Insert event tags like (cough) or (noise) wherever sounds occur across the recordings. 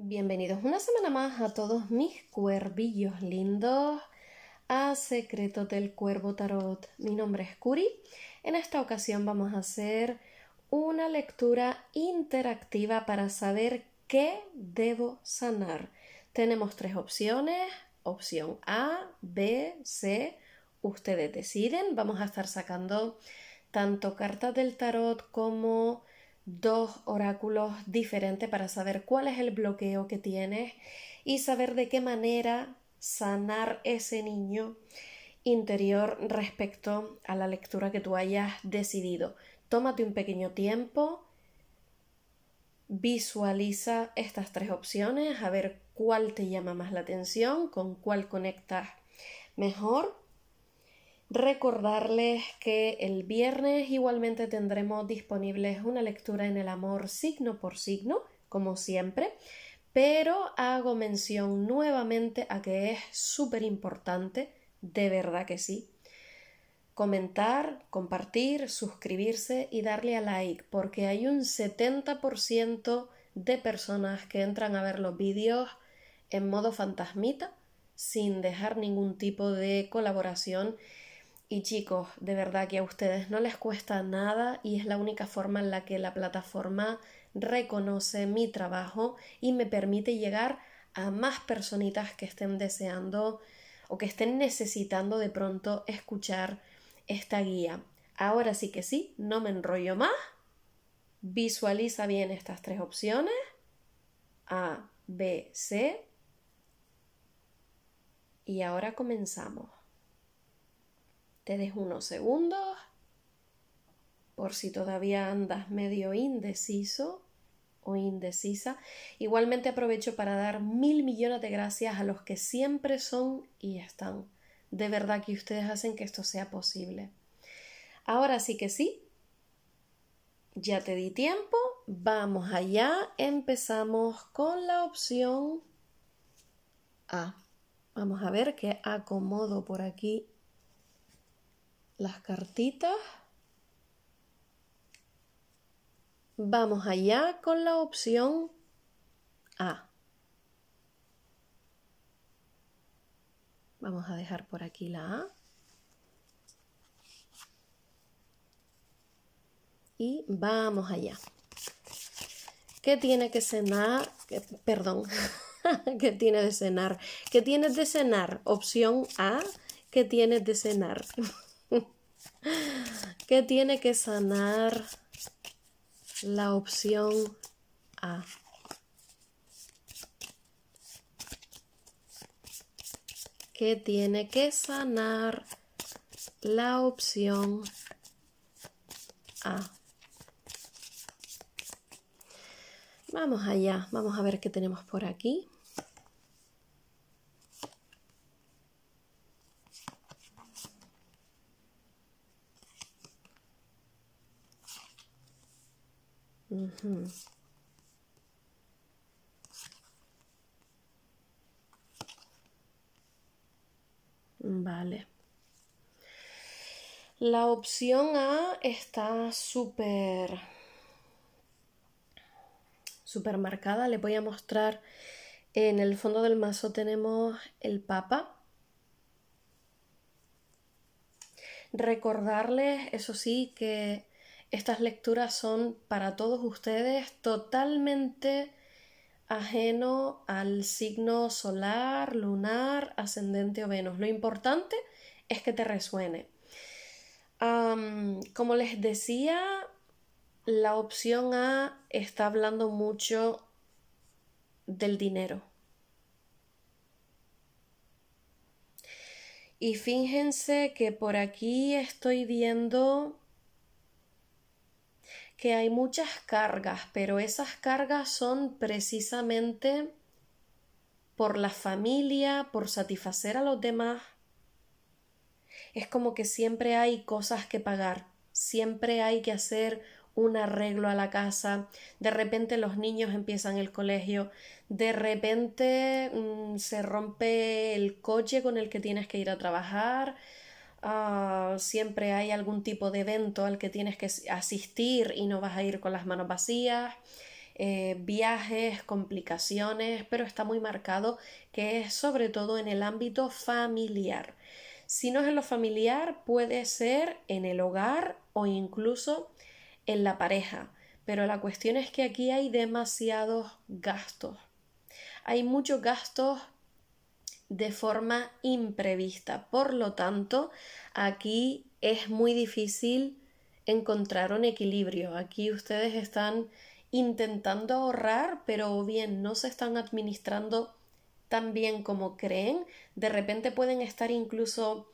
Bienvenidos una semana más a todos mis cuervillos lindos a Secretos del Cuervo Tarot. Mi nombre es Curi. En esta ocasión vamos a hacer una lectura interactiva para saber qué debo sanar. Tenemos tres opciones, opción A, B, C. Ustedes deciden. Vamos a estar sacando tanto cartas del tarot como dos oráculos diferentes para saber cuál es el bloqueo que tienes y saber de qué manera sanar ese niño interior respecto a la lectura que tú hayas decidido. Tómate un pequeño tiempo, visualiza estas tres opciones, a ver cuál te llama más la atención, con cuál conectas mejor Recordarles que el viernes igualmente tendremos disponibles una lectura en el amor signo por signo, como siempre, pero hago mención nuevamente a que es súper importante, de verdad que sí, comentar, compartir, suscribirse y darle a like, porque hay un 70% de personas que entran a ver los vídeos en modo fantasmita sin dejar ningún tipo de colaboración y chicos, de verdad que a ustedes no les cuesta nada y es la única forma en la que la plataforma reconoce mi trabajo y me permite llegar a más personitas que estén deseando o que estén necesitando de pronto escuchar esta guía. Ahora sí que sí, no me enrollo más. Visualiza bien estas tres opciones. A, B, C. Y ahora comenzamos. Te des unos segundos por si todavía andas medio indeciso o indecisa. Igualmente aprovecho para dar mil millones de gracias a los que siempre son y están. De verdad que ustedes hacen que esto sea posible. Ahora sí que sí. Ya te di tiempo. Vamos allá. Empezamos con la opción A. Vamos a ver qué acomodo por aquí las cartitas. Vamos allá con la opción A. Vamos a dejar por aquí la A. Y vamos allá. ¿Qué tiene que cenar? perdón. (laughs) ¿Qué tiene de cenar? ¿Qué tienes de cenar? Opción A. ¿Qué tienes de cenar? (laughs) ¿Qué tiene que sanar la opción A. Que tiene que sanar la opción A. Vamos allá, vamos a ver qué tenemos por aquí. Vale. La opción A está súper súper marcada. Le voy a mostrar en el fondo del mazo tenemos el Papa. Recordarles, eso sí, que estas lecturas son para todos ustedes totalmente ajeno al signo solar, lunar, ascendente o Venus. Lo importante es que te resuene. como les decía, la opción A está hablando mucho del dinero. Y fíjense que por aquí estoy viendo que hay muchas cargas, pero esas cargas son precisamente por la familia, por satisfacer a los demás. Es como que siempre hay cosas que pagar, siempre hay que hacer un arreglo a la casa, de repente los niños empiezan el colegio, de repente mm, se rompe el coche con el que tienes que ir a trabajar, Ah, siempre hay algún tipo de evento al que tienes que asistir y no vas a ir con las manos vacías, eh, viajes, complicaciones, pero está muy marcado que es sobre todo en el ámbito familiar. Si no es en lo familiar, puede ser en el hogar o incluso en la pareja, pero la cuestión es que aquí hay demasiados gastos. Hay muchos gastos de forma imprevista. Por lo tanto, aquí es muy difícil encontrar un equilibrio. Aquí ustedes están intentando ahorrar, pero bien no se están administrando tan bien como creen. De repente pueden estar incluso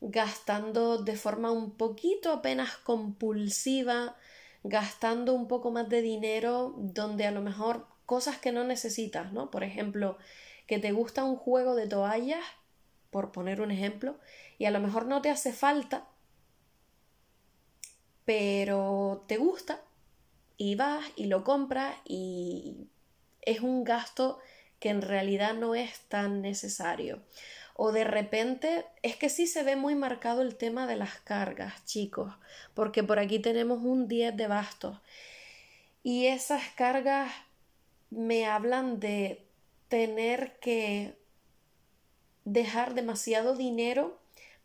gastando de forma un poquito apenas compulsiva, gastando un poco más de dinero donde a lo mejor cosas que no necesitas, ¿no? Por ejemplo, que te gusta un juego de toallas, por poner un ejemplo, y a lo mejor no te hace falta, pero te gusta y vas y lo compras y es un gasto que en realidad no es tan necesario. O de repente, es que sí se ve muy marcado el tema de las cargas, chicos, porque por aquí tenemos un 10 de bastos. Y esas cargas me hablan de tener que dejar demasiado dinero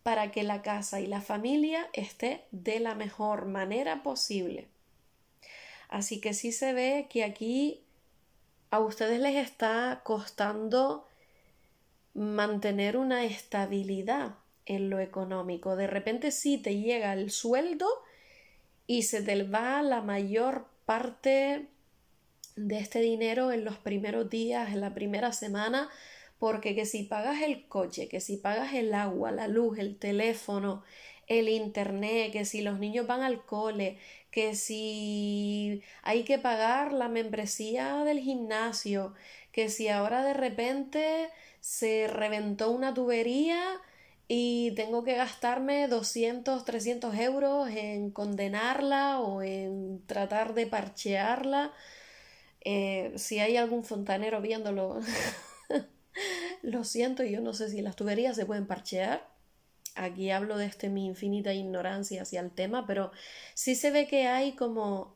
para que la casa y la familia esté de la mejor manera posible. Así que sí se ve que aquí a ustedes les está costando mantener una estabilidad en lo económico. De repente sí te llega el sueldo y se te va la mayor parte de este dinero en los primeros días, en la primera semana, porque que si pagas el coche, que si pagas el agua, la luz, el teléfono, el internet, que si los niños van al cole, que si hay que pagar la membresía del gimnasio, que si ahora de repente se reventó una tubería y tengo que gastarme 200, 300 euros en condenarla o en tratar de parchearla, eh, si hay algún fontanero viéndolo, (laughs) lo siento, yo no sé si las tuberías se pueden parchear. Aquí hablo de este, mi infinita ignorancia hacia el tema, pero sí se ve que hay como,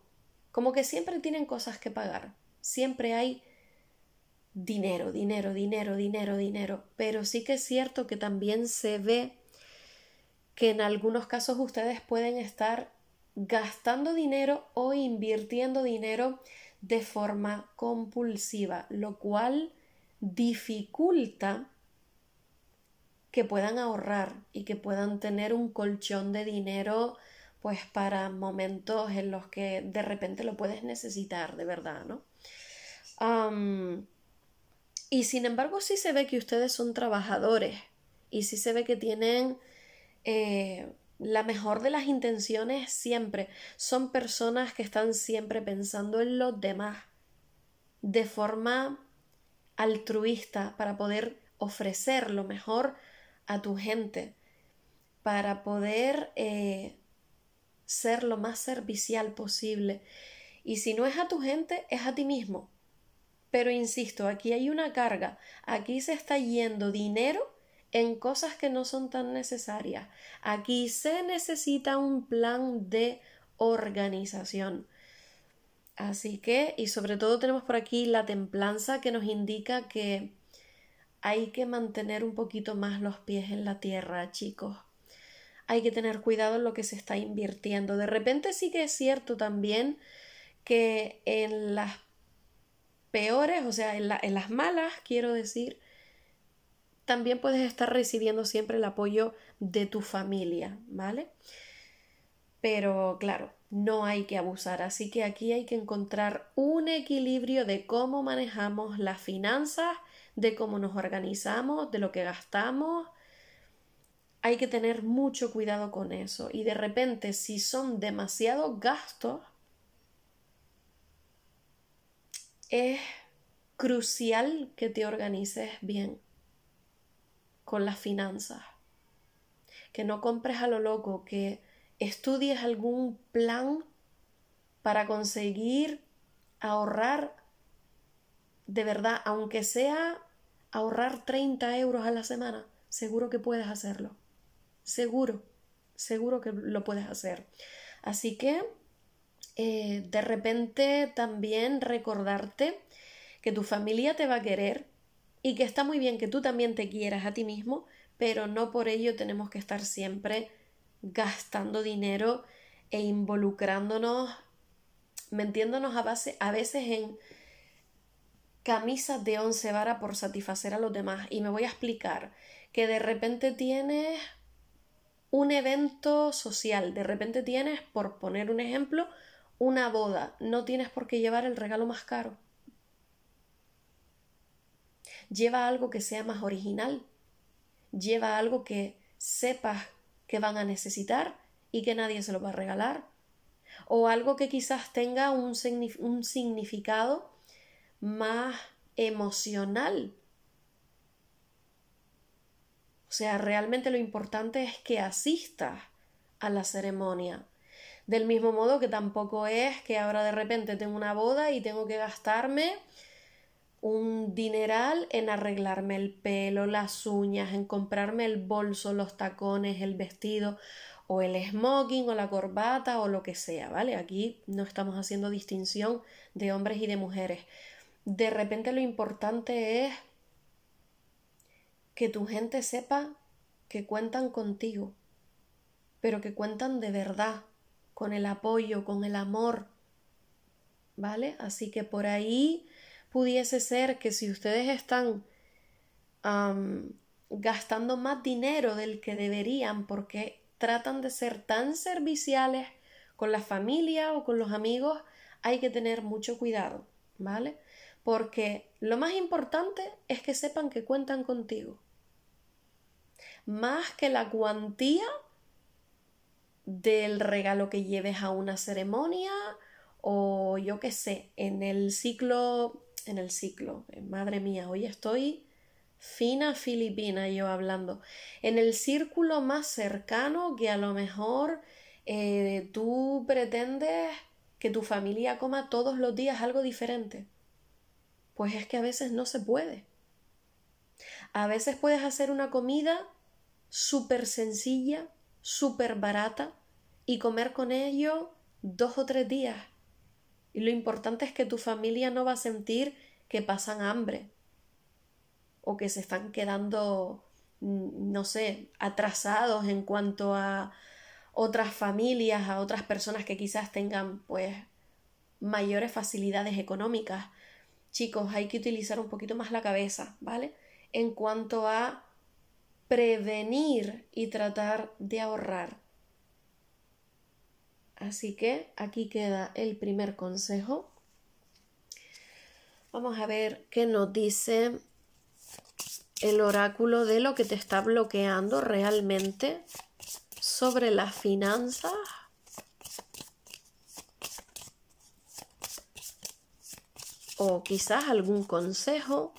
como que siempre tienen cosas que pagar. Siempre hay dinero, dinero, dinero, dinero, dinero. Pero sí que es cierto que también se ve que en algunos casos ustedes pueden estar gastando dinero o invirtiendo dinero de forma compulsiva, lo cual dificulta que puedan ahorrar y que puedan tener un colchón de dinero pues para momentos en los que de repente lo puedes necesitar de verdad, ¿no? y sin embargo sí se ve que ustedes son trabajadores y sí se ve que tienen eh, la mejor de las intenciones siempre son personas que están siempre pensando en los demás de forma altruista para poder ofrecer lo mejor a tu gente, para poder eh, ser lo más servicial posible. Y si no es a tu gente, es a ti mismo. Pero insisto, aquí hay una carga, aquí se está yendo dinero en cosas que no son tan necesarias. Aquí se necesita un plan de organización. Así que, y sobre todo tenemos por aquí la templanza que nos indica que hay que mantener un poquito más los pies en la tierra, chicos. Hay que tener cuidado en lo que se está invirtiendo. De repente sí que es cierto también que en las peores, o sea, en, las malas, quiero decir, también puedes estar recibiendo siempre el apoyo de tu familia, ¿vale? Pero claro, no hay que abusar, así que aquí hay que encontrar un equilibrio de cómo manejamos las finanzas, de cómo nos organizamos, de lo que gastamos. Hay que tener mucho cuidado con eso y de repente si son demasiados gastos es crucial que te organices bien con las finanzas. Que no compres a lo loco, que estudies algún plan para conseguir ahorrar de verdad, aunque sea ahorrar 30 euros a la semana, seguro que puedes hacerlo. Seguro, seguro que lo puedes hacer. Así que eh, de repente también recordarte que tu familia te va a querer, y que está muy bien que tú también te quieras a ti mismo, pero no por ello tenemos que estar siempre gastando dinero e involucrándonos, metiéndonos a, base, a veces en camisas de once vara por satisfacer a los demás. Y me voy a explicar que de repente tienes un evento social, de repente tienes, por poner un ejemplo, una boda. No tienes por qué llevar el regalo más caro lleva algo que sea más original, lleva algo que sepas que van a necesitar y que nadie se lo va a regalar, o algo que quizás tenga un, un significado más emocional. O sea, realmente lo importante es que asistas a la ceremonia. Del mismo modo que tampoco es que ahora de repente tengo una boda y tengo que gastarme un dineral en arreglarme el pelo, las uñas, en comprarme el bolso, los tacones, el vestido o el smoking o la corbata o lo que sea, ¿vale? Aquí no estamos haciendo distinción de hombres y de mujeres. De repente lo importante es que tu gente sepa que cuentan contigo, pero que cuentan de verdad, con el apoyo, con el amor, ¿vale? Así que por ahí pudiese ser que si ustedes están gastando más dinero del que deberían porque tratan de ser tan serviciales con la familia o con los amigos, hay que tener mucho cuidado, ¿vale? Porque lo más importante es que sepan que cuentan contigo. Más que la cuantía del regalo que lleves a una ceremonia o yo qué sé, en el ciclo en el ciclo. Eh, madre mía, hoy estoy fina filipina yo hablando. En el círculo más cercano que a lo mejor eh, tú pretendes que tu familia coma todos los días algo diferente. Pues es que a veces no se puede. A veces puedes hacer una comida súper sencilla, súper barata y comer con ello dos o tres días y lo importante es que tu familia no va a sentir que pasan hambre o que se están quedando, no sé, atrasados en cuanto a otras familias, a otras personas que quizás tengan pues mayores facilidades económicas. Chicos, hay que utilizar un poquito más la cabeza, ¿vale? En cuanto a prevenir y tratar de ahorrar. Así que aquí queda el primer consejo. Vamos a ver qué nos dice el oráculo de lo que te está bloqueando realmente sobre las finanzas. O quizás algún consejo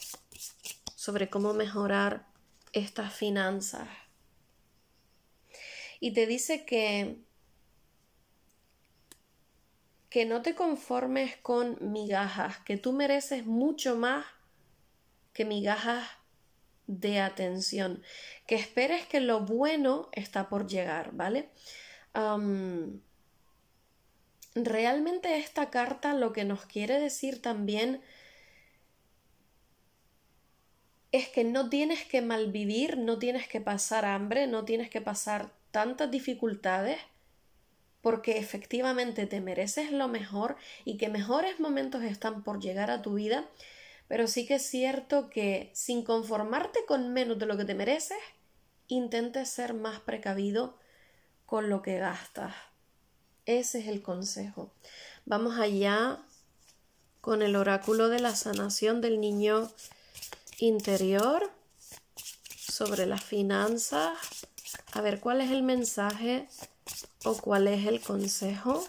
sobre cómo mejorar estas finanzas. Y te dice que que no te conformes con migajas, que tú mereces mucho más que migajas de atención, que esperes que lo bueno está por llegar, ¿vale? realmente esta carta lo que nos quiere decir también es que no tienes que malvivir, no tienes que pasar hambre, no tienes que pasar tantas dificultades porque efectivamente te mereces lo mejor y que mejores momentos están por llegar a tu vida, pero sí que es cierto que sin conformarte con menos de lo que te mereces, intentes ser más precavido con lo que gastas. Ese es el consejo. Vamos allá con el oráculo de la sanación del niño interior sobre las finanzas. A ver cuál es el mensaje o cuál es el consejo.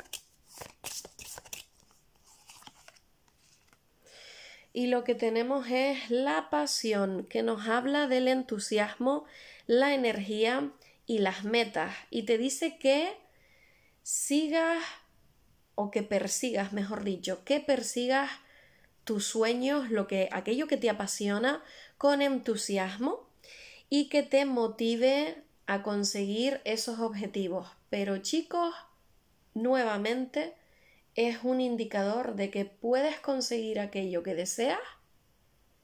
Y lo que tenemos es la pasión, que nos habla del entusiasmo, la energía y las metas. Y te dice que sigas o que persigas, mejor dicho, que persigas tus sueños, lo que aquello que te apasiona con entusiasmo y que te motive a conseguir esos objetivos. Pero chicos, nuevamente es un indicador de que puedes conseguir aquello que deseas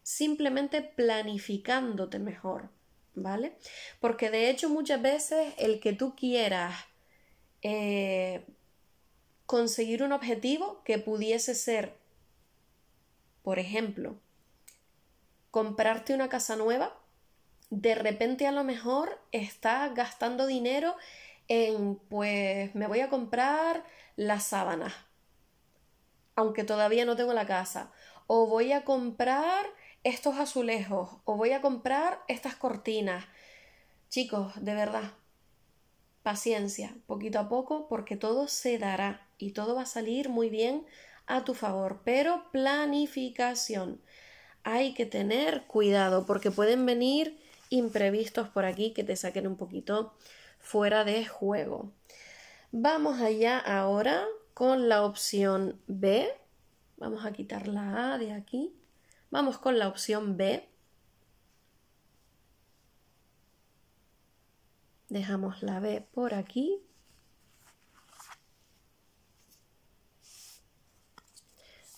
simplemente planificándote mejor, ¿vale? Porque de hecho muchas veces el que tú quieras eh, conseguir un objetivo que pudiese ser, por ejemplo, comprarte una casa nueva, de repente a lo mejor Está gastando dinero en, pues me voy a comprar las sábanas, aunque todavía no tengo la casa, o voy a comprar estos azulejos, o voy a comprar estas cortinas. Chicos, de verdad, paciencia, poquito a poco, porque todo se dará y todo va a salir muy bien a tu favor, pero planificación. Hay que tener cuidado porque pueden venir imprevistos por aquí que te saquen un poquito fuera de juego. Vamos allá ahora con la opción B. Vamos a quitar la A de aquí. Vamos con la opción B. Dejamos la B por aquí.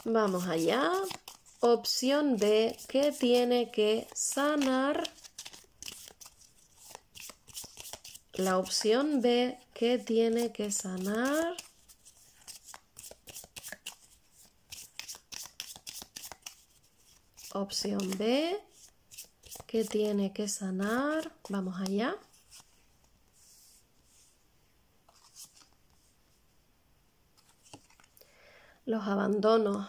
Vamos allá. Opción B que tiene que sanar La opción B, que tiene que sanar? Opción B, que tiene que sanar? Vamos allá. Los abandonos.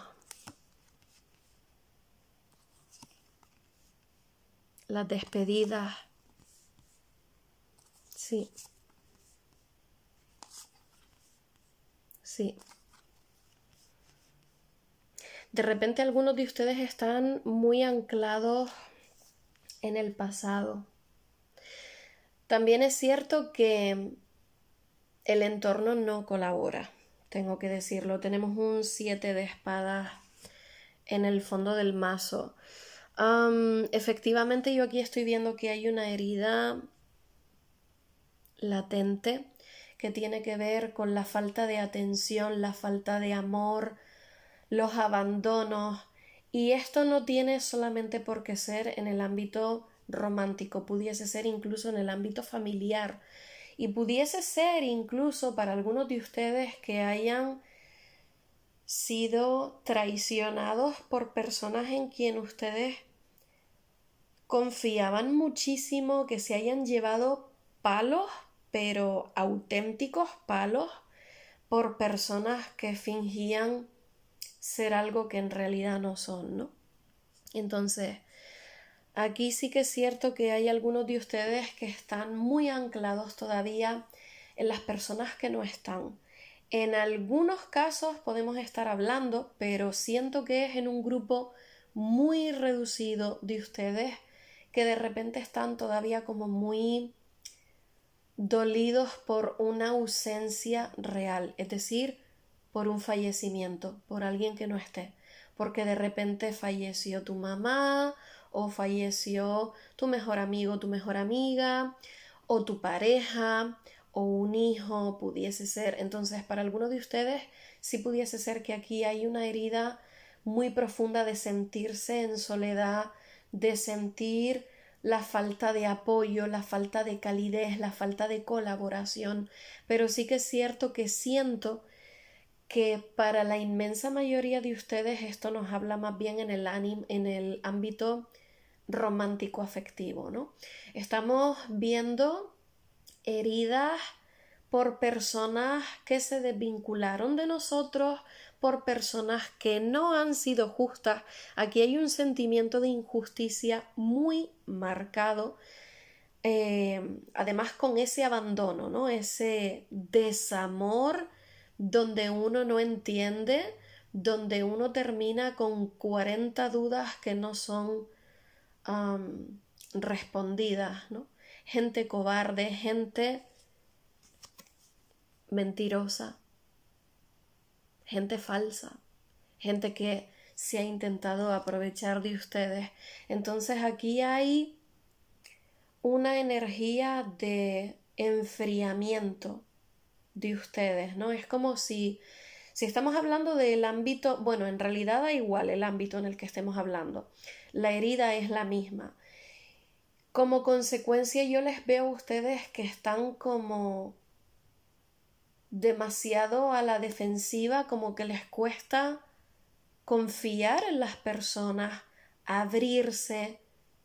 Las despedidas. Sí. Sí. De repente algunos de ustedes están muy anclados en el pasado. También es cierto que el entorno no colabora, tengo que decirlo. Tenemos un 7 de espadas en el fondo del mazo. efectivamente yo aquí estoy viendo que hay una herida latente que tiene que ver con la falta de atención, la falta de amor, los abandonos. Y esto no tiene solamente por qué ser en el ámbito romántico, pudiese ser incluso en el ámbito familiar y pudiese ser incluso para algunos de ustedes que hayan sido traicionados por personas en quien ustedes confiaban muchísimo, que se hayan llevado palos pero auténticos palos por personas que fingían ser algo que en realidad no son, ¿no? Entonces, aquí sí que es cierto que hay algunos de ustedes que están muy anclados todavía en las personas que no están. En algunos casos podemos estar hablando, pero siento que es en un grupo muy reducido de ustedes que de repente están todavía como muy dolidos por una ausencia real, es decir, por un fallecimiento, por alguien que no esté, porque de repente falleció tu mamá o falleció tu mejor amigo, tu mejor amiga, o tu pareja, o un hijo pudiese ser. Entonces, para alguno de ustedes, sí pudiese ser que aquí hay una herida muy profunda de sentirse en soledad, de sentir la falta de apoyo, la falta de calidez, la falta de colaboración, pero sí que es cierto que siento que para la inmensa mayoría de ustedes esto nos habla más bien en el, en el ámbito romántico afectivo, ¿no? Estamos viendo heridas por personas que se desvincularon de nosotros, por personas que no han sido justas. Aquí hay un sentimiento de injusticia muy marcado. Eh, además con ese abandono, ¿no? Ese desamor donde uno no entiende, donde uno termina con 40 dudas que no son respondidas, ¿no? Gente cobarde, gente mentirosa, gente falsa, gente que se ha intentado aprovechar de ustedes. Entonces aquí hay una energía de enfriamiento de ustedes, ¿no? Es como si, si estamos hablando del ámbito, bueno, en realidad da igual el ámbito en el que estemos hablando, la herida es la misma. Como consecuencia yo les veo a ustedes que están como demasiado a la defensiva, como que les cuesta confiar en las personas, abrirse,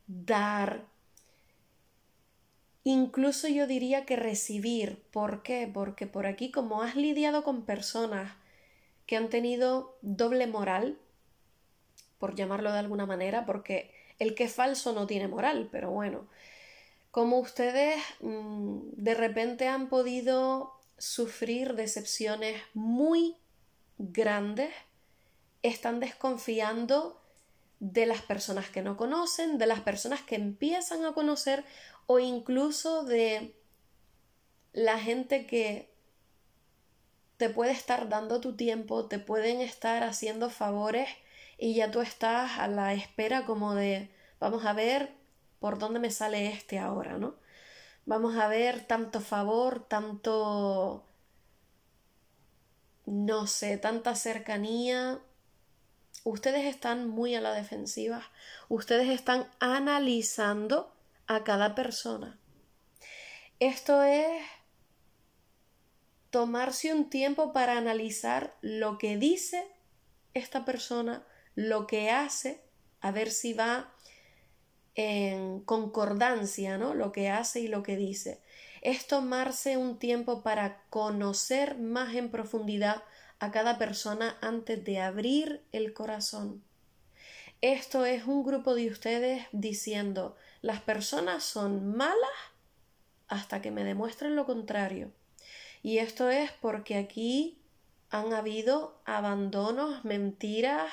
dar, incluso yo diría que recibir. ¿Por qué? Porque por aquí, como has lidiado con personas que han tenido doble moral, por llamarlo de alguna manera, porque el que es falso no tiene moral, pero bueno, como ustedes mm, de repente han podido sufrir decepciones muy grandes, están desconfiando de las personas que no conocen, de las personas que empiezan a conocer o incluso de la gente que te puede estar dando tu tiempo, te pueden estar haciendo favores y ya tú estás a la espera como de, vamos a ver por dónde me sale este ahora, ¿no? vamos a ver tanto favor, tanto, no sé, tanta cercanía. Ustedes están muy a la defensiva. Ustedes están analizando a cada persona. Esto es tomarse un tiempo para analizar lo que dice esta persona, lo que hace, a ver si va en concordancia, ¿no? Lo que hace y lo que dice. Es tomarse un tiempo para conocer más en profundidad a cada persona antes de abrir el corazón. Esto es un grupo de ustedes diciendo las personas son malas hasta que me demuestren lo contrario. Y esto es porque aquí han habido abandonos, mentiras,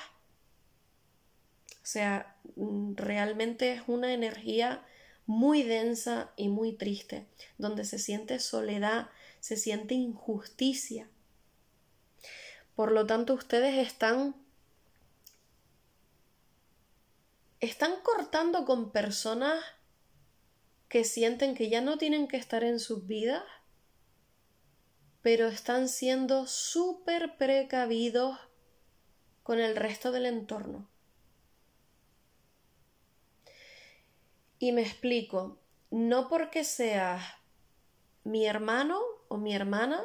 o sea, mm, realmente es una energía muy densa y muy triste, donde se siente soledad, se siente injusticia. Por lo tanto, ustedes están están cortando con personas que sienten que ya no tienen que estar en sus vidas, pero están siendo súper precavidos con el resto del entorno. Y me explico, no porque seas mi hermano o mi hermana,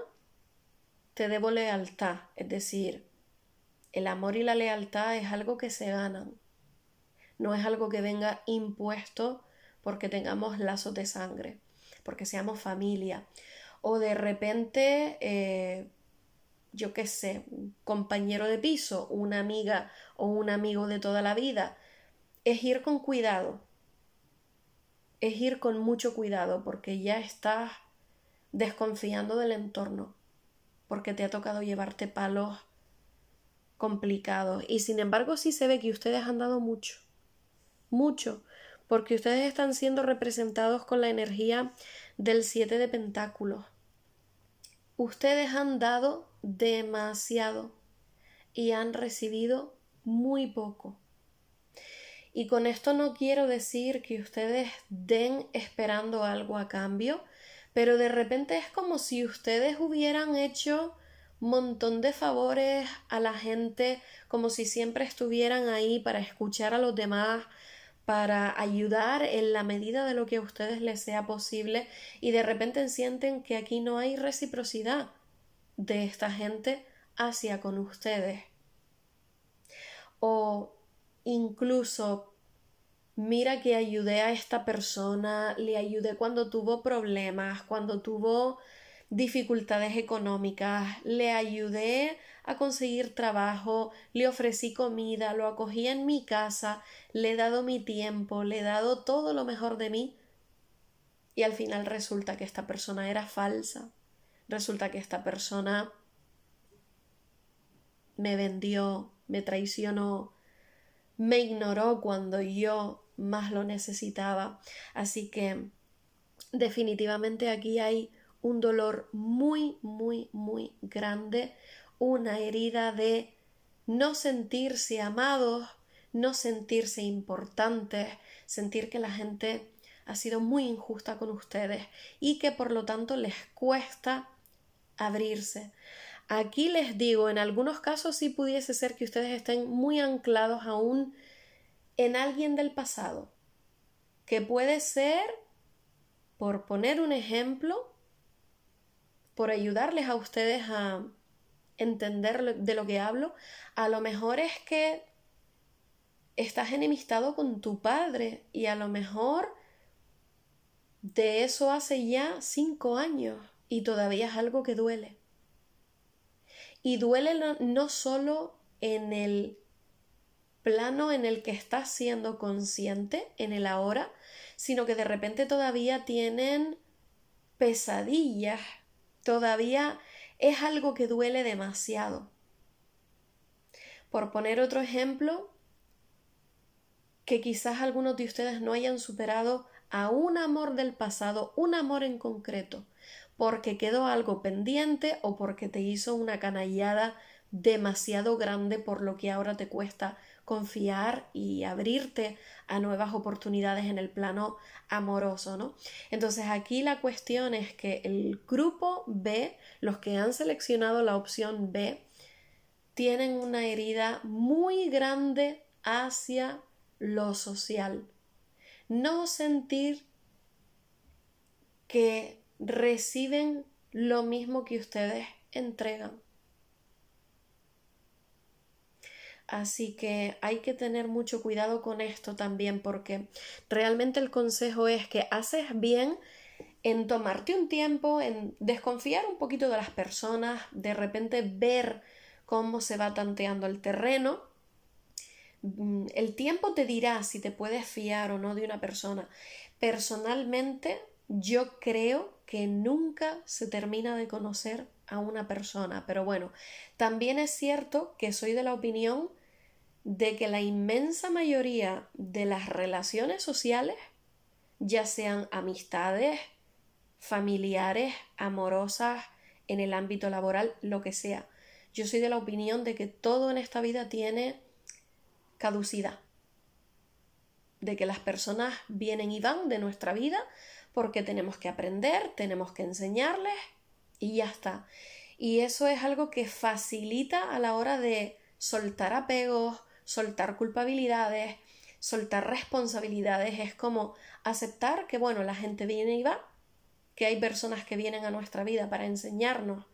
te debo lealtad. Es decir, el amor y la lealtad es algo que se ganan. No es algo que venga impuesto porque tengamos lazos de sangre, porque seamos familia. O de repente, eh, yo qué sé, compañero de piso, una amiga o un amigo de toda la vida. Es ir con cuidado, es ir con mucho cuidado porque ya estás desconfiando del entorno, porque te ha tocado llevarte palos complicados. Y sin embargo sí se ve que ustedes han dado mucho, mucho, porque ustedes están siendo representados con la energía del siete de pentáculos. Ustedes han dado demasiado y han recibido muy poco. Y con esto no quiero decir que ustedes den esperando algo a cambio, pero de repente es como si ustedes hubieran hecho montón de favores a la gente, como si siempre estuvieran ahí para escuchar a los demás, para ayudar en la medida de lo que a ustedes les sea posible y de repente sienten que aquí no hay reciprocidad de esta gente hacia con ustedes. O incluso mira que ayudé a esta persona, le ayudé cuando tuvo problemas, cuando tuvo dificultades económicas, le ayudé a conseguir trabajo, le ofrecí comida, lo acogí en mi casa, le he dado mi tiempo, le he dado todo lo mejor de mí y al final resulta que esta persona era falsa, resulta que esta persona me vendió, me traicionó, me ignoró cuando yo más lo necesitaba. Así que definitivamente aquí hay un dolor muy, muy, muy grande, una herida de no sentirse amados, no sentirse importantes, sentir que la gente ha sido muy injusta con ustedes y que por lo tanto les cuesta abrirse. Aquí les digo, en algunos casos sí pudiese ser que ustedes estén muy anclados aún en alguien del pasado, que puede ser, por poner un ejemplo, por ayudarles a ustedes a entender de lo que hablo, a lo mejor es que estás enemistado con tu padre y a lo mejor de eso hace ya cinco años y todavía es algo que duele. Y duele no solo en el plano en el que estás siendo consciente, en el ahora, sino que de repente todavía tienen pesadillas, todavía es algo que duele demasiado. Por poner otro ejemplo, que quizás algunos de ustedes no hayan superado a un amor del pasado, un amor en concreto, porque quedó algo pendiente o porque te hizo una canallada demasiado grande por lo que ahora te cuesta confiar y abrirte a nuevas oportunidades en el plano amoroso, ¿no? Entonces aquí la cuestión es que el grupo B, los que han seleccionado la opción B, tienen una herida muy grande hacia lo social. No sentir que reciben lo mismo que ustedes entregan. Así que hay que tener mucho cuidado con esto también porque realmente el consejo es que haces bien en tomarte un tiempo, en desconfiar un poquito de las personas, de repente ver cómo se va tanteando el terreno. Mm, el tiempo te dirá si te puedes fiar o no de una persona. Personalmente yo creo que nunca se termina de conocer a una persona, pero bueno, también es cierto que soy de la opinión de que la inmensa mayoría de las relaciones sociales, ya sean amistades, familiares, amorosas, en el ámbito laboral, lo que sea, yo soy de la opinión de que todo en esta vida tiene caducidad, de que las personas vienen y van de nuestra vida, porque tenemos que aprender, tenemos que enseñarles y ya está. Y eso es algo que facilita a la hora de soltar apegos, soltar culpabilidades, soltar responsabilidades. Es como aceptar que, bueno, la gente viene y va, que hay personas que vienen a nuestra vida para enseñarnos,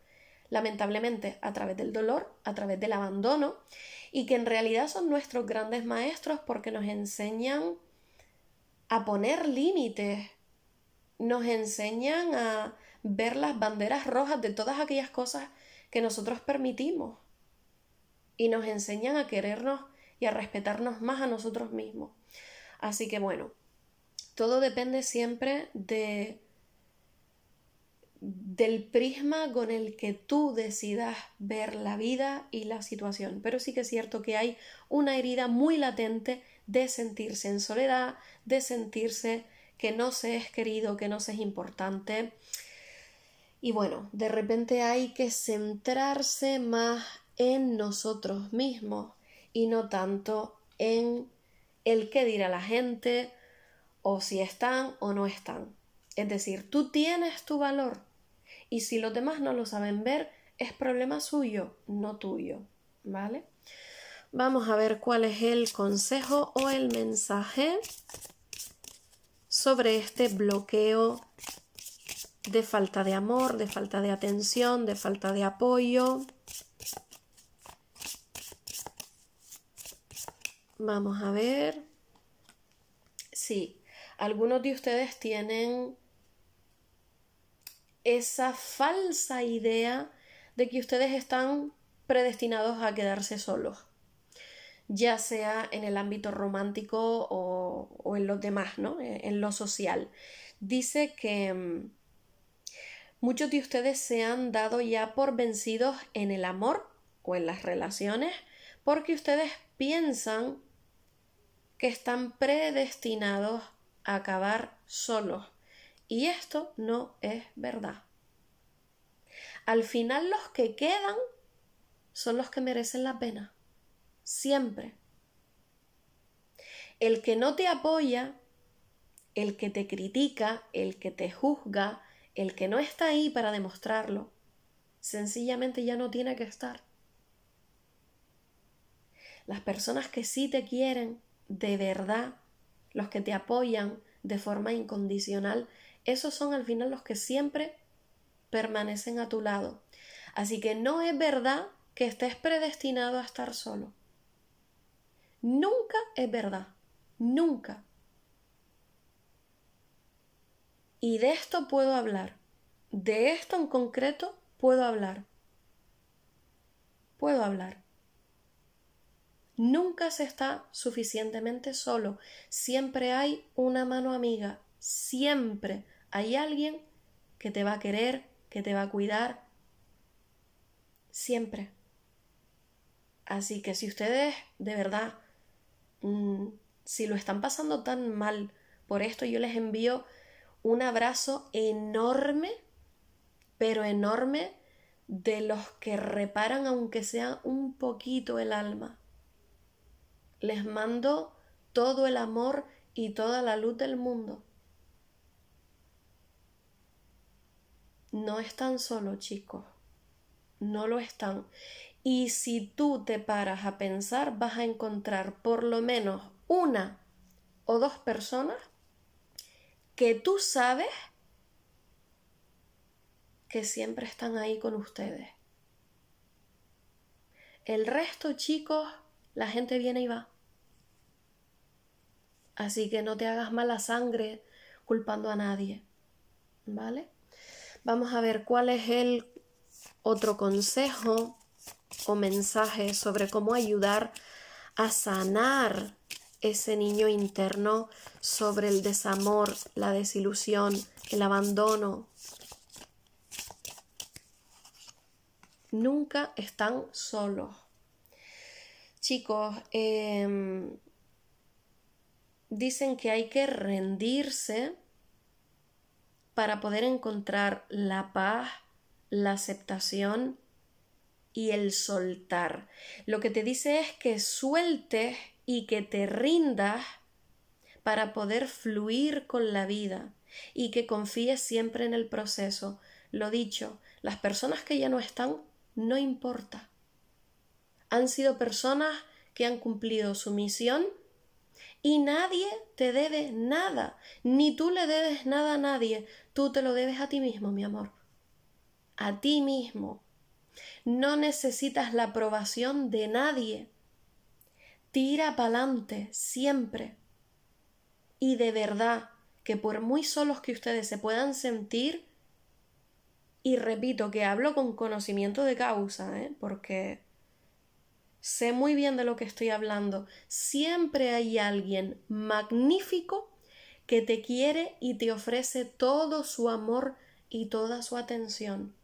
lamentablemente, a través del dolor, a través del abandono, y que en realidad son nuestros grandes maestros porque nos enseñan a poner límites, nos enseñan a ver las banderas rojas de todas aquellas cosas que nosotros permitimos y nos enseñan a querernos y a respetarnos más a nosotros mismos. Así que bueno, todo depende siempre de del prisma con el que tú decidas ver la vida y la situación. Pero sí que es cierto que hay una herida muy latente de sentirse en soledad, de sentirse que no se es querido, que no se es importante. Y bueno, de repente hay que centrarse más en nosotros mismos y no tanto en el qué dirá la gente o si están o no están. Es decir, tú tienes tu valor y si los demás no lo saben ver, es problema suyo, no tuyo. ¿Vale? Vamos a ver cuál es el consejo o el mensaje sobre este bloqueo de falta de amor, de falta de atención, de falta de apoyo. Vamos a ver. Sí, algunos de ustedes tienen esa falsa idea de que ustedes están predestinados a quedarse solos ya sea en el ámbito romántico o, en los demás, ¿no? E, en lo social. Dice que mm, muchos de ustedes se han dado ya por vencidos en el amor o en las relaciones porque ustedes piensan que están predestinados a acabar solos. Y esto no es verdad. Al final los que quedan son los que merecen la pena siempre. El que no te apoya, el que te critica, el que te juzga, el que no está ahí para demostrarlo, sencillamente ya no tiene que estar. Las personas que sí te quieren, de verdad, los que te apoyan de forma incondicional, esos son al final los que siempre permanecen a tu lado. Así que no es verdad que estés predestinado a estar solo. Nunca es verdad. Nunca. Y de esto puedo hablar. De esto en concreto puedo hablar. Puedo hablar. Nunca se está suficientemente solo. Siempre hay una mano amiga. Siempre hay alguien que te va a querer, que te va a cuidar. Siempre. Así que si ustedes de verdad Mm, si lo están pasando tan mal por esto, yo les envío un abrazo enorme, pero enorme, de los que reparan aunque sea un poquito el alma. Les mando todo el amor y toda la luz del mundo. No están solos chicos. No lo están. Y si tú te paras a pensar, vas a encontrar por lo menos una o dos personas que tú sabes que siempre están ahí con ustedes. El resto, chicos, la gente viene y va. Así que no te hagas mala sangre culpando a nadie. ¿Vale? Vamos a ver cuál es el otro consejo o mensajes sobre cómo ayudar a sanar ese niño interno sobre el desamor, la desilusión, el abandono. Nunca están solos. Chicos, em, dicen que hay que rendirse para poder encontrar la paz, la aceptación y el soltar. Lo que te dice es que sueltes y que te rindas para poder fluir con la vida y que confíes siempre en el proceso. Lo dicho, las personas que ya no están, no importa. Han sido personas que han cumplido su misión y nadie te debe nada, ni tú le debes nada a nadie, tú te lo debes a ti mismo, mi amor. A ti mismo. No necesitas la aprobación de nadie. Tira pa'lante siempre. Y de verdad que por muy solos que ustedes se puedan sentir, y repito que hablo con conocimiento de causa, ¿eh? porque sé muy bien de lo que estoy hablando, siempre hay alguien magnífico que te quiere y te ofrece todo su amor y toda su atención.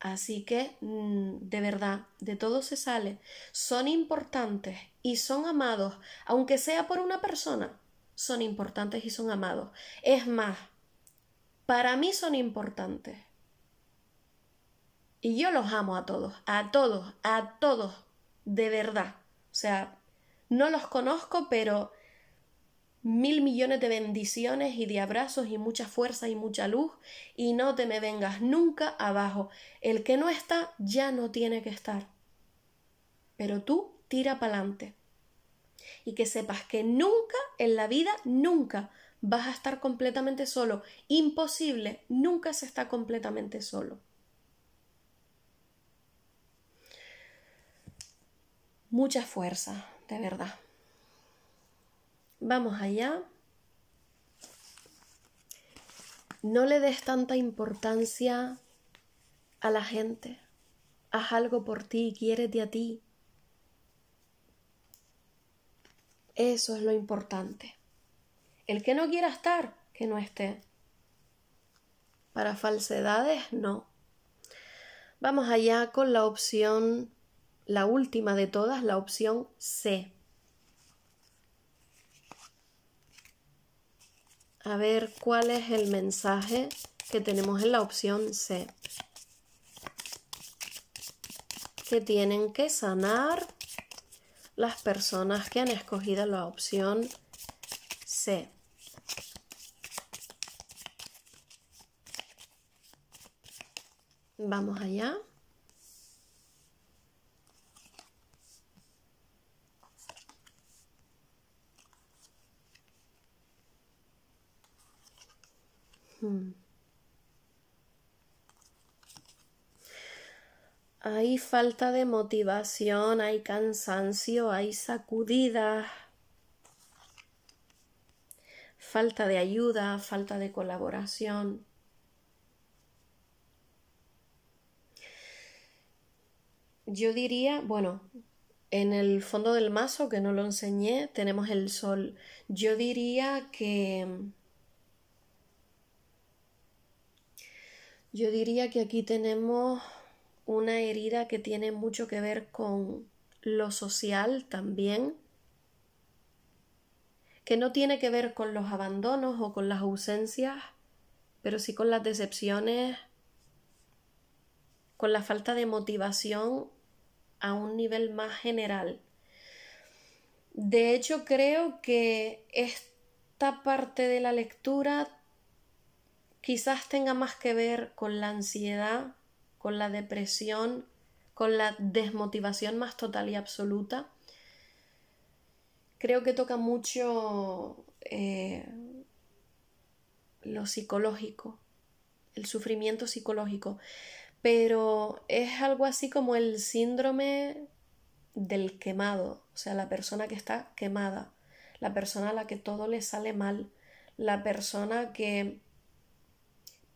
Así que, mm, de verdad, de todo se sale. Son importantes y son amados, aunque sea por una persona, son importantes y son amados. Es más, para mí son importantes. Y yo los amo a todos, a todos, a todos, de verdad. O sea, no los conozco, pero mil millones de bendiciones y de abrazos y mucha fuerza y mucha luz y no te me vengas nunca abajo. El que no está ya no tiene que estar. Pero tú tira para adelante. Y que sepas que nunca en la vida, nunca vas a estar completamente solo. Imposible, nunca se está completamente solo. Mucha fuerza, de verdad. Vamos allá. No le des tanta importancia a la gente. Haz algo por ti, quiérete a ti. Eso es lo importante. El que no quiera estar, que no esté. Para falsedades, no. Vamos allá con la opción, la última de todas, la opción C. A ver cuál es el mensaje que tenemos en la opción C. Que tienen que sanar las personas que han escogido la opción C. Vamos allá. Hay falta de motivación, hay cansancio, hay sacudidas, falta de ayuda, falta de colaboración. Yo diría, bueno, en el fondo del mazo, que no lo enseñé, tenemos el sol. Yo diría que Yo diría que aquí tenemos una herida que tiene mucho que ver con lo social también, que no tiene que ver con los abandonos o con las ausencias, pero sí con las decepciones, con la falta de motivación a un nivel más general. De hecho, creo que esta parte de la lectura quizás tenga más que ver con la ansiedad, con la depresión, con la desmotivación más total y absoluta. Creo que toca mucho eh, lo psicológico, el sufrimiento psicológico, pero es algo así como el síndrome del quemado, o sea, la persona que está quemada, la persona a la que todo le sale mal, la persona que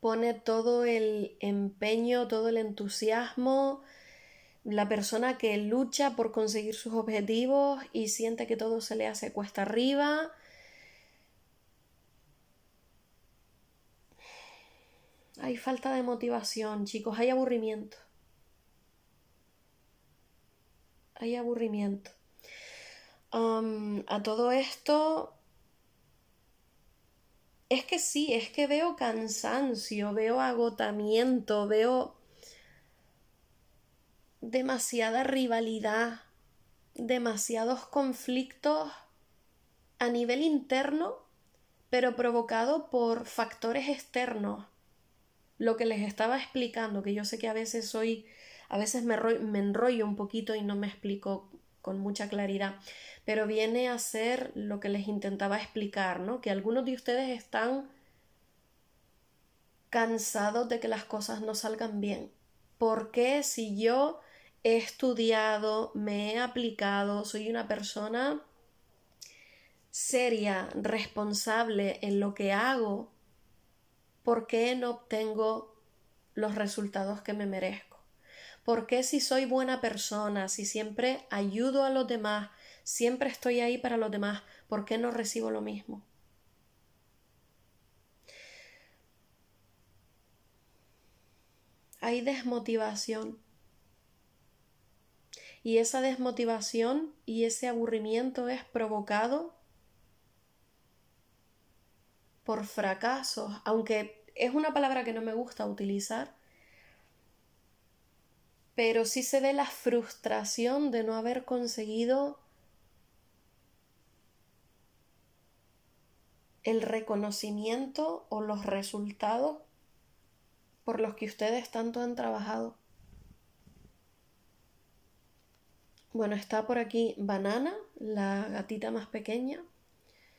pone todo el empeño, todo el entusiasmo, la persona que lucha por conseguir sus objetivos y siente que todo se le hace cuesta arriba. Hay falta de motivación, chicos, hay aburrimiento. Hay aburrimiento. a todo esto, es que sí, es que veo cansancio, veo agotamiento, veo demasiada rivalidad, demasiados conflictos a nivel interno, pero provocado por factores externos. Lo que les estaba explicando, que yo sé que a veces soy, a veces me enrollo un poquito y no me explico con mucha claridad, pero viene a ser lo que les intentaba explicar, ¿no? Que algunos de ustedes están cansados de que las cosas no salgan bien. ¿Por qué si yo he estudiado, me he aplicado, soy una persona seria, responsable en lo que hago, ¿por qué no obtengo los resultados que me merezco? ¿Por qué si soy buena persona, si siempre ayudo a los demás, Siempre estoy ahí para los demás. ¿Por qué no recibo lo mismo? Hay desmotivación. Y esa desmotivación y ese aburrimiento es provocado por fracasos, aunque es una palabra que no me gusta utilizar, pero sí se ve la frustración de no haber conseguido el reconocimiento o los resultados por los que ustedes tanto han trabajado. Bueno, está por aquí Banana, la gatita más pequeña.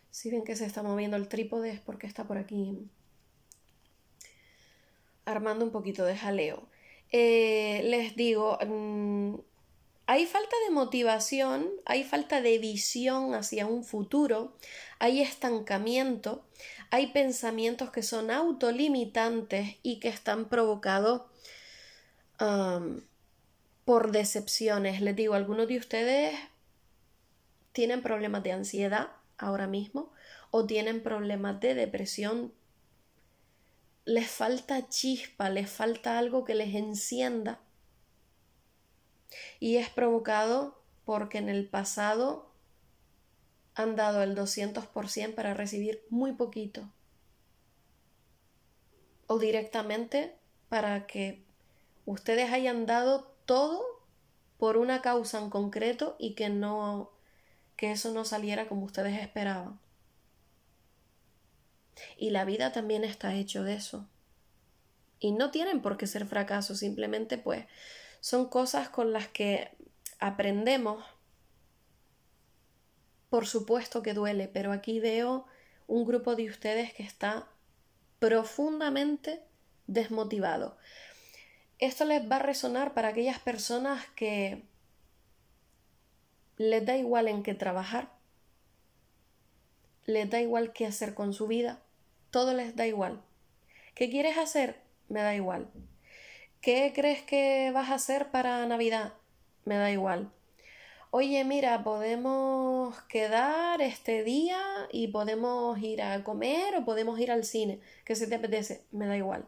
Si ven que se está moviendo el trípode es porque está por aquí mm, armando un poquito de jaleo. Eh, les digo, mm, hay falta de motivación, hay falta de visión hacia un futuro, hay estancamiento, hay pensamientos que son autolimitantes y que están provocados um, por decepciones. Les digo, algunos de ustedes tienen problemas de ansiedad ahora mismo o tienen problemas de depresión. Les falta chispa, les falta algo que les encienda y es provocado porque en el pasado han dado el 200% para recibir muy poquito. O directamente para que ustedes hayan dado todo por una causa en concreto y que no que eso no saliera como ustedes esperaban. Y la vida también está hecho de eso. Y no tienen por qué ser fracasos, simplemente pues son cosas con las que aprendemos. Por supuesto que duele, pero aquí veo un grupo de ustedes que está profundamente desmotivado. Esto les va a resonar para aquellas personas que les da igual en qué trabajar, les da igual qué hacer con su vida, todo les da igual. ¿Qué quieres hacer? Me da igual. ¿Qué crees que vas a hacer para Navidad? Me da igual. Oye, mira, podemos quedar este día y podemos ir a comer o podemos ir al cine, ¿Qué se te apetece, me da igual.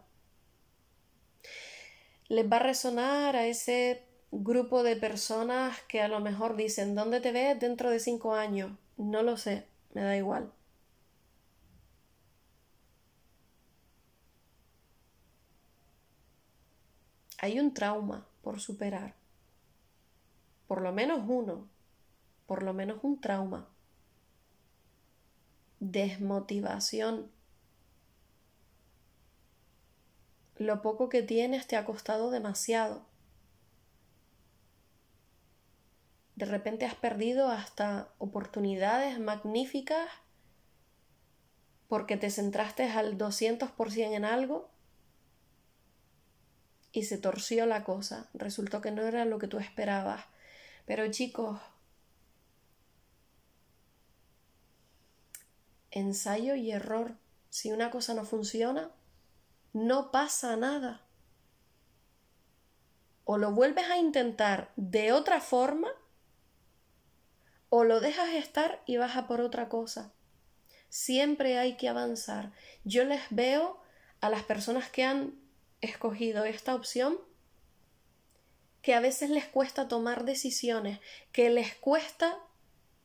Les va a resonar a ese grupo de personas que a lo mejor dicen, ¿dónde te ves dentro de cinco años? No lo sé, me da igual. Hay un trauma por superar. Por lo menos uno. Por lo menos un trauma. Desmotivación. Lo poco que tienes te ha costado demasiado. De repente has perdido hasta oportunidades magníficas porque te centraste al 200% en algo y se torció la cosa. Resultó que no era lo que tú esperabas. Pero chicos, ensayo y error. Si una cosa no funciona, no pasa nada. O lo vuelves a intentar de otra forma, o lo dejas estar y vas a por otra cosa. Siempre hay que avanzar. Yo les veo a las personas que han escogido esta opción que a veces les cuesta tomar decisiones, que les cuesta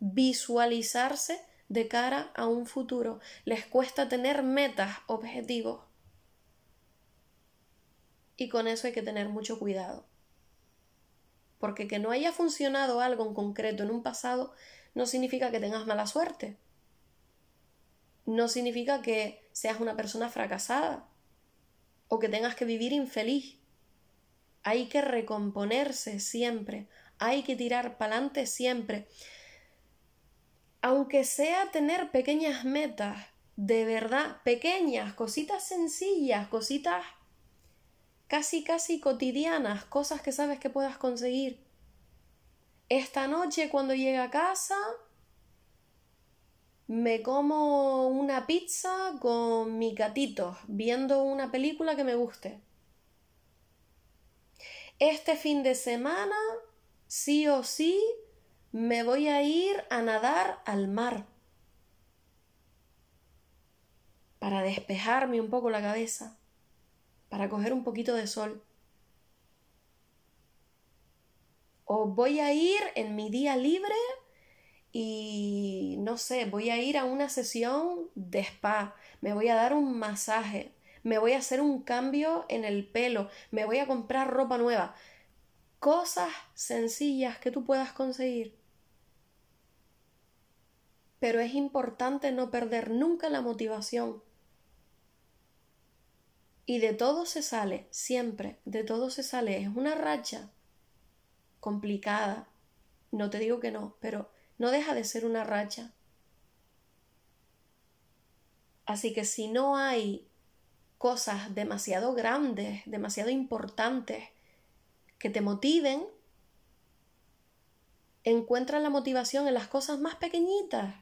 visualizarse de cara a un futuro, les cuesta tener metas, objetivos. Y con eso hay que tener mucho cuidado. Porque que no haya funcionado algo en concreto en un pasado no significa que tengas mala suerte. No significa que seas una persona fracasada o que tengas que vivir infeliz. Hay que recomponerse siempre, hay que tirar pa'lante adelante siempre. Aunque sea tener pequeñas metas, de verdad, pequeñas, cositas sencillas, cositas casi casi cotidianas, cosas que sabes que puedas conseguir. Esta noche cuando llegue a casa, me como una pizza con mi gatito, viendo una película que me guste. Este fin de semana, sí o sí, me voy a ir a nadar al mar para despejarme un poco la cabeza, para coger un poquito de sol. O voy a ir en mi día libre y no sé, voy a ir a una sesión de spa, me voy a dar un masaje, me voy a hacer un cambio en el pelo, me voy a comprar ropa nueva. Cosas sencillas que tú puedas conseguir. Pero es importante no perder nunca la motivación. Y de todo se sale, siempre, de todo se sale. Es una racha complicada. No te digo que no, pero no deja de ser una racha. Así que si no hay cosas demasiado grandes, demasiado importantes que te motiven, encuentra la motivación en las cosas más pequeñitas.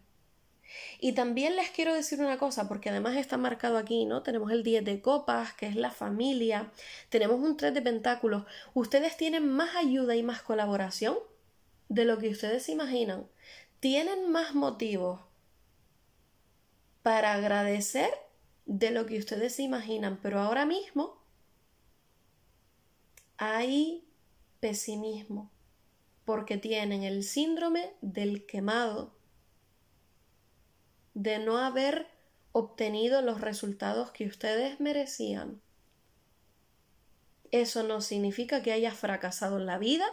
Y también les quiero decir una cosa, porque además está marcado aquí, ¿no? Tenemos el 10 de copas, que es la familia, tenemos un 3 de pentáculos. Ustedes tienen más ayuda y más colaboración de lo que ustedes imaginan tienen más motivos para agradecer de lo que ustedes se imaginan, pero ahora mismo hay pesimismo porque tienen el síndrome del quemado, de no haber obtenido los resultados que ustedes merecían. Eso no significa que hayas fracasado en la vida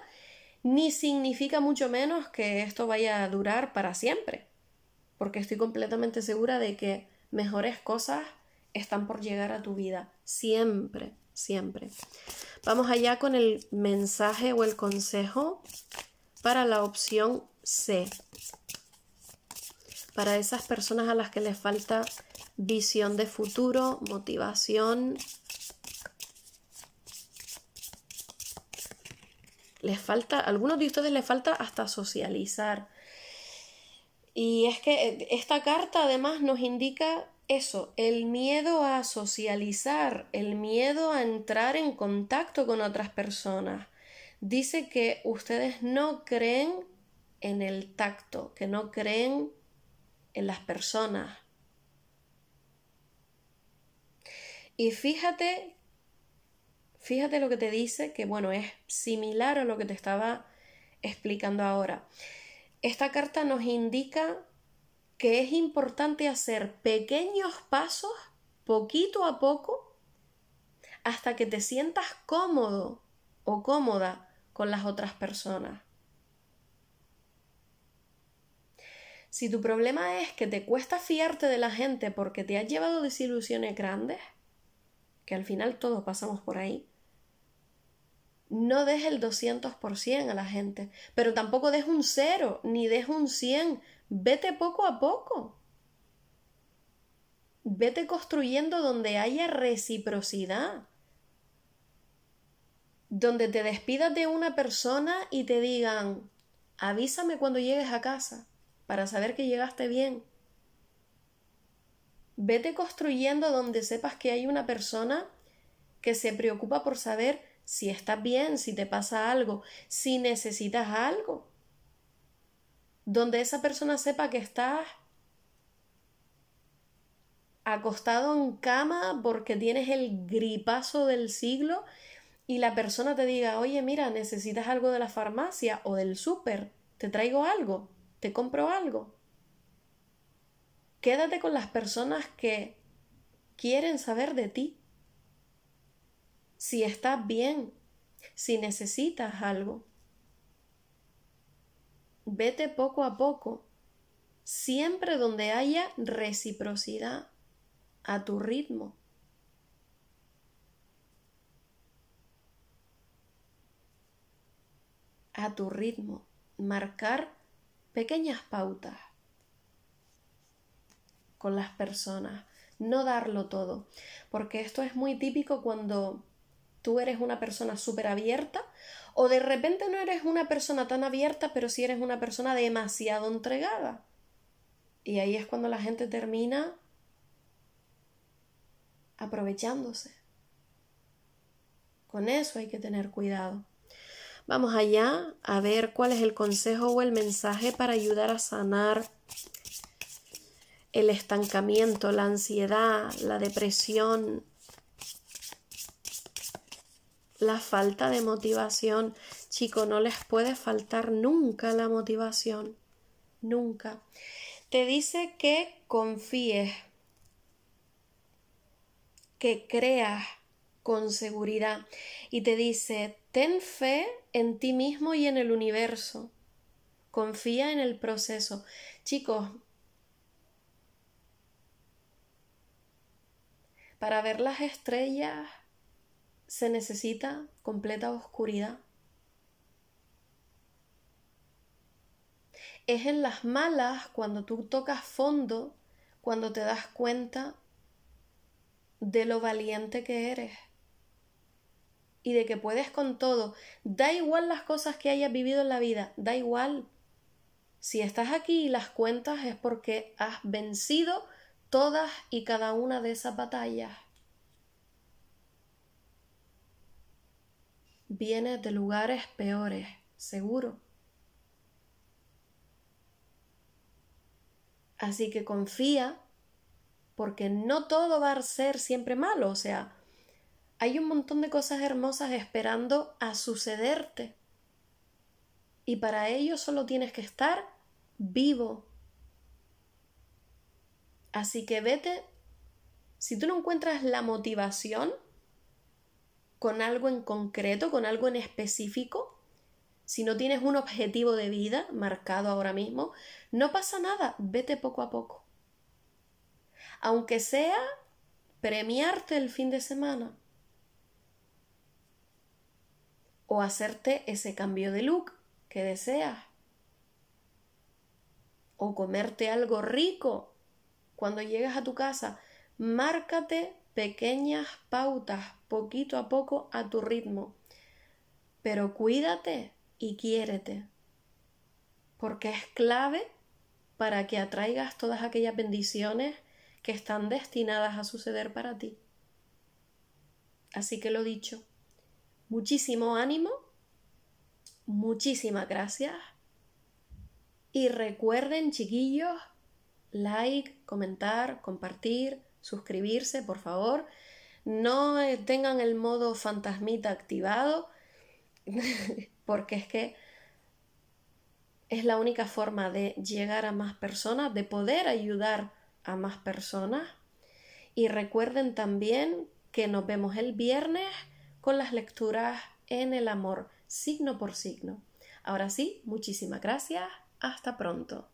ni significa mucho menos que esto vaya a durar para siempre, porque estoy completamente segura de que mejores cosas están por llegar a tu vida, siempre, siempre. Vamos allá con el mensaje o el consejo para la opción C, para esas personas a las que les falta visión de futuro, motivación, les falta, algunos de ustedes les falta hasta socializar. Y es que eh, esta carta además nos indica eso, el miedo a socializar, el miedo a entrar en contacto con otras personas. Dice que ustedes no creen en el tacto, que no creen en las personas. Y fíjate Fíjate lo que te dice, que bueno, es similar a lo que te estaba explicando ahora. Esta carta nos indica que es importante hacer pequeños pasos, poquito a poco, hasta que te sientas cómodo o cómoda con las otras personas. Si tu problema es que te cuesta fiarte de la gente porque te ha llevado desilusiones grandes, que al final todos pasamos por ahí, no des el 200% a la gente, pero tampoco des un cero, ni des un 100. Vete poco a poco. Vete construyendo donde haya reciprocidad. Donde te despidas de una persona y te digan, avísame cuando llegues a casa para saber que llegaste bien. Vete construyendo donde sepas que hay una persona que se preocupa por saber si estás bien, si te pasa algo, si necesitas algo, donde esa persona sepa que estás acostado en cama porque tienes el gripazo del siglo y la persona te diga, oye, mira, necesitas algo de la farmacia o del súper, te traigo algo, te compro algo. Quédate con las personas que quieren saber de ti si estás bien, si necesitas algo. Vete poco a poco, siempre donde haya reciprocidad a tu ritmo. A tu ritmo, marcar pequeñas pautas con las personas, no darlo todo, porque esto es muy típico cuando tú eres una persona súper abierta o de repente no eres una persona tan abierta, pero sí eres una persona demasiado entregada. Y ahí es cuando la gente termina aprovechándose. Con eso hay que tener cuidado. Vamos allá a ver cuál es el consejo o el mensaje para ayudar a sanar el estancamiento, la ansiedad, la depresión, la falta de motivación. Chico, no les puede faltar nunca la motivación. Nunca. Te dice que confíes, que creas con seguridad. Y te dice, ten fe en ti mismo y en el universo. Confía en el proceso. Chicos, para ver las estrellas se necesita completa oscuridad. Es en las malas, cuando tú tocas fondo, cuando te das cuenta de lo valiente que eres y de que puedes con todo. Da igual las cosas que hayas vivido en la vida, da igual. Si estás aquí y las cuentas es porque has vencido todas y cada una de esas batallas. viene de lugares peores, seguro. Así que confía, porque no todo va a ser siempre malo, o sea, hay un montón de cosas hermosas esperando a sucederte. Y para ello solo tienes que estar vivo. Así que vete, si tú no encuentras la motivación, con algo en concreto, con algo en específico, si no tienes un objetivo de vida marcado ahora mismo, no pasa nada, vete poco a poco. Aunque sea premiarte el fin de semana o hacerte ese cambio de look que deseas o comerte algo rico cuando llegas a tu casa, márcate pequeñas pautas poquito a poco a tu ritmo. Pero cuídate y quiérete, porque es clave para que atraigas todas aquellas bendiciones que están destinadas a suceder para ti. Así que lo dicho, muchísimo ánimo, muchísimas gracias y recuerden chiquillos, like, comentar, compartir, suscribirse, por favor no eh, tengan el modo fantasmita activado, (laughs) porque es que es la única forma de llegar a más personas, de poder ayudar a más personas. Y recuerden también que nos vemos el viernes con las lecturas en el amor, signo por signo. Ahora sí, muchísimas gracias. Hasta pronto.